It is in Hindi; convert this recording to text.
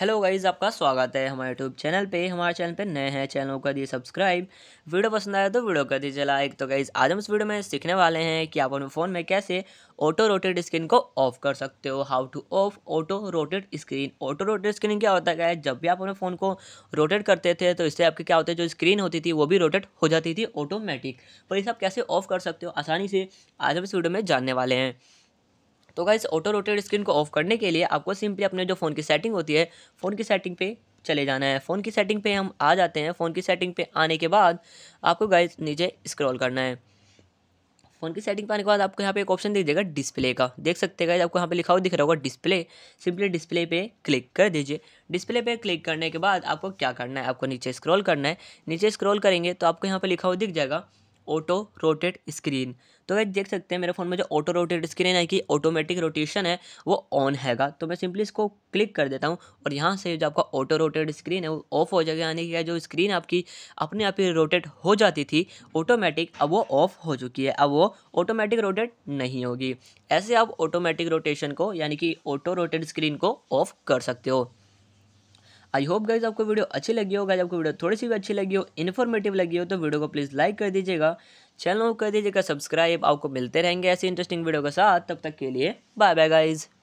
हेलो गाइज आपका स्वागत है हमारे यूट्यूब चैनल पे हमारे चैनल पे नए हैं चैनल कर दिए सब्सक्राइब वीडियो पसंद आया तो वीडियो कर दीजिए लाइक तो गाइज आज हम इस वीडियो में सीखने वाले हैं कि आप अपने फ़ोन में कैसे ऑटो रोटेड स्क्रीन को ऑफ कर सकते हो how to off auto rotate screen auto rotate screen क्या होता है जब भी आप अपने फ़ोन को रोटेट करते थे तो इससे आपके क्या होता है जो स्क्रीन होती थी वो भी रोटेट हो जाती थी ऑटोमेटिक पर इसे आप कैसे ऑफ कर सकते हो आसानी से आज हम इस वीडियो में जानने वाले हैं तो गाइज ऑटो रोटेड स्क्रीन को ऑफ करने के लिए आपको सिंपली अपने जो फ़ोन की सेटिंग होती है फ़ोन की सेटिंग पे चले जाना है फ़ोन की सेटिंग पे हम आ जाते हैं फ़ोन की सेटिंग पे आने के बाद आपको गाइज नीचे स्क्रॉल करना है फ़ोन की सेटिंग पर आने के बाद आपको यहाँ पे एक ऑप्शन दिख देगा डिस्प्ले का देख सकते हैं गाइज आपको यहाँ पे लिखा हुआ दिख रहा होगा डिस्प्ले सिंपली डिस्प्ले पे क्लिक कर दीजिए डिस्प्ले पे क्लिक करने के बाद आपको क्या करना है आपको नीचे स्क्रॉल करना है नीचे स्क्रॉल करेंगे तो आपको यहाँ पे लिखा हुआ दिख जाएगा ऑटो रोटेट स्क्रीन तो वह देख सकते हैं मेरे फ़ोन में जो ऑटो रोटेट स्क्रीन है कि ऑटोमेटिक रोटेशन है वो ऑन हैगा तो मैं सिंपली इसको क्लिक कर देता हूँ और यहाँ से जो आपका ऑटो रोटेट स्क्रीन है वो ऑफ हो जाएगा यानी कि जो स्क्रीन आपकी अपने आप ही रोटेट हो जाती थी ऑटोमेटिक अब वो ऑफ हो चुकी है अब वो ऑटोमेटिक रोटेट नहीं होगी ऐसे आप ऑटोमेटिक रोटेशन को यानी कि ऑटो रोटेट स्क्रीन को ऑफ कर सकते हो आई होप गाइज आपको वीडियो अच्छी लगी हो गाइज आपको वीडियो थोड़ी सी भी अच्छी लगी हो इन्फॉर्मेटिव लगी हो तो वीडियो को प्लीज़ लाइक कर दीजिएगा चैनल को कर दीजिएगा सब्सक्राइब आपको मिलते रहेंगे ऐसी इंटरेस्टिंग वीडियो के साथ तब तक के लिए बाय बाय गाइज़